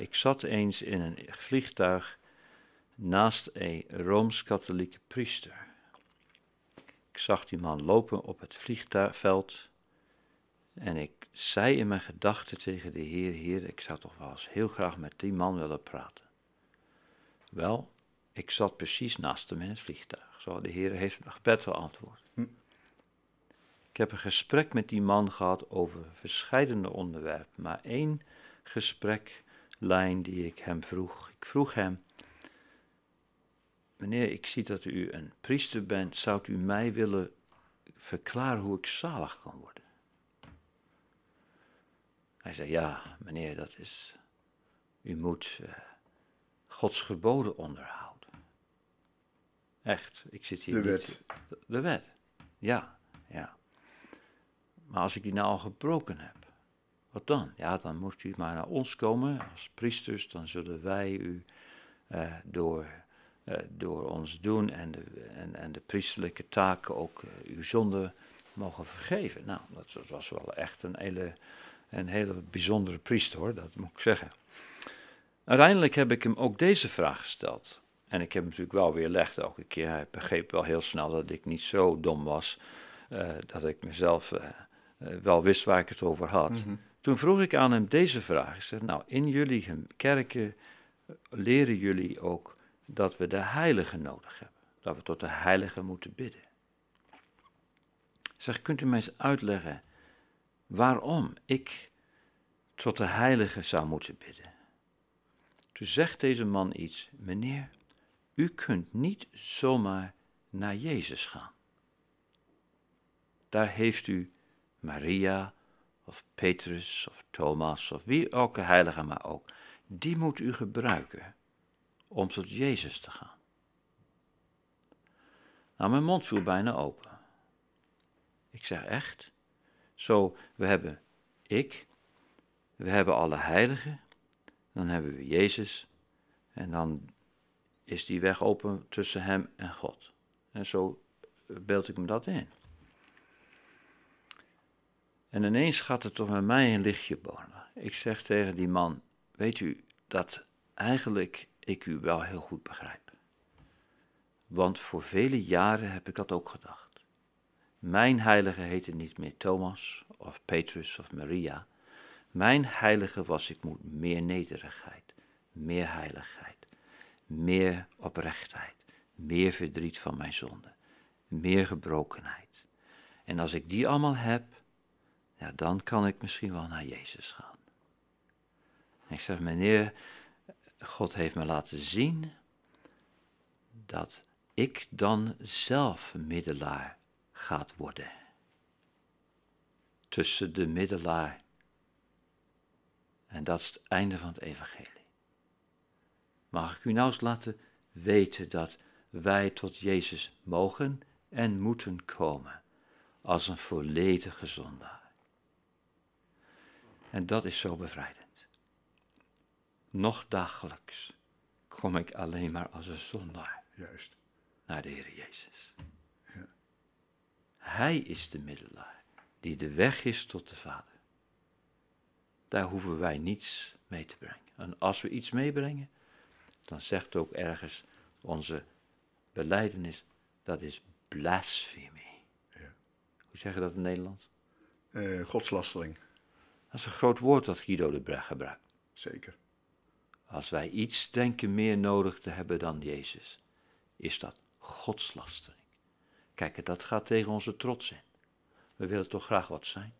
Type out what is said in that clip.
Ik zat eens in een vliegtuig naast een rooms-katholieke priester. Ik zag die man lopen op het vliegtuigveld en ik zei in mijn gedachten tegen de Heer: Heer, ik zou toch wel eens heel graag met die man willen praten. Wel, ik zat precies naast hem in het vliegtuig. Zo, de Heer heeft mijn gebed geantwoord. Hm. Ik heb een gesprek met die man gehad over verschillende onderwerpen, maar één gesprek lijn die ik hem vroeg. Ik vroeg hem: Meneer, ik zie dat u een priester bent. Zou u mij willen verklaren hoe ik zalig kan worden? Hij zei: Ja, meneer, dat is. U moet eh, Gods geboden onderhouden. Echt, ik zit hier. De wet. de, de wet, ja, ja. Maar als ik die nou al gebroken heb, wat dan? Ja, dan moet u maar naar ons komen als priesters, dan zullen wij u eh, door, eh, door ons doen en de, en, en de priesterlijke taken ook eh, uw zonde mogen vergeven. Nou, dat was wel echt een hele, een hele bijzondere priester hoor, dat moet ik zeggen. Uiteindelijk heb ik hem ook deze vraag gesteld. En ik heb natuurlijk wel weerlegd elke keer. Hij begreep wel heel snel dat ik niet zo dom was. dat ik mezelf wel wist waar ik het over had. Mhm. Toen vroeg ik aan hem deze vraag. Ik zeg, nou, in jullie kerken eh, leren jullie ook dat we de heilige nodig hebben. Dat we tot de heilige moeten bidden. zeg, kunt u mij eens uitleggen waarom ik tot de heilige zou moeten bidden? Toen zegt deze man iets, meneer, u kunt niet zomaar naar Jezus gaan. Daar heeft u Maria, of Petrus of Thomas of wie ook, heilige maar ook, die moet u gebruiken om tot Jezus te gaan. Nou, mijn mond viel bijna open. Ik zeg echt, zo, we hebben ik, we hebben alle heiligen, dan hebben we Jezus en dan is die weg open tussen hem en God. En zo beeld ik me dat in. En ineens gaat het toch mij een lichtje boven. Ik zeg tegen die man: Weet u dat eigenlijk ik u wel heel goed begrijp? Want voor vele jaren heb ik dat ook gedacht. Mijn heilige heette niet meer Thomas of Petrus of Maria. Mijn heilige was: Ik moet meer nederigheid, meer heiligheid, meer oprechtheid, meer verdriet van mijn zonde, meer gebrokenheid. En als ik die allemaal heb ja, dan kan ik misschien wel naar Jezus gaan. ik zeg, meneer, God heeft me laten zien dat ik dan zelf middelaar gaat worden. Tussen de middelaar. En dat is het einde van het evangelie. Mag ik u nou eens laten weten dat wij tot Jezus mogen en moeten komen als een volledige zondaar. En dat is zo bevrijdend. Nog dagelijks kom ik alleen maar als een zondaar. Juist. Naar de Heer Jezus. Ja. Hij is de middelaar die de weg is tot de Vader. Daar hoeven wij niets mee te brengen. En als we iets meebrengen, dan zegt ook ergens onze beleidenis, dat is blasfemie. Ja. Hoe zeggen dat in Nederland? Eh, godslastering. Dat is een groot woord dat Guido de Brug gebruikt. Zeker. Als wij iets denken meer nodig te hebben dan Jezus, is dat godslastering. Kijk, dat gaat tegen onze trots in. We willen toch graag wat zijn.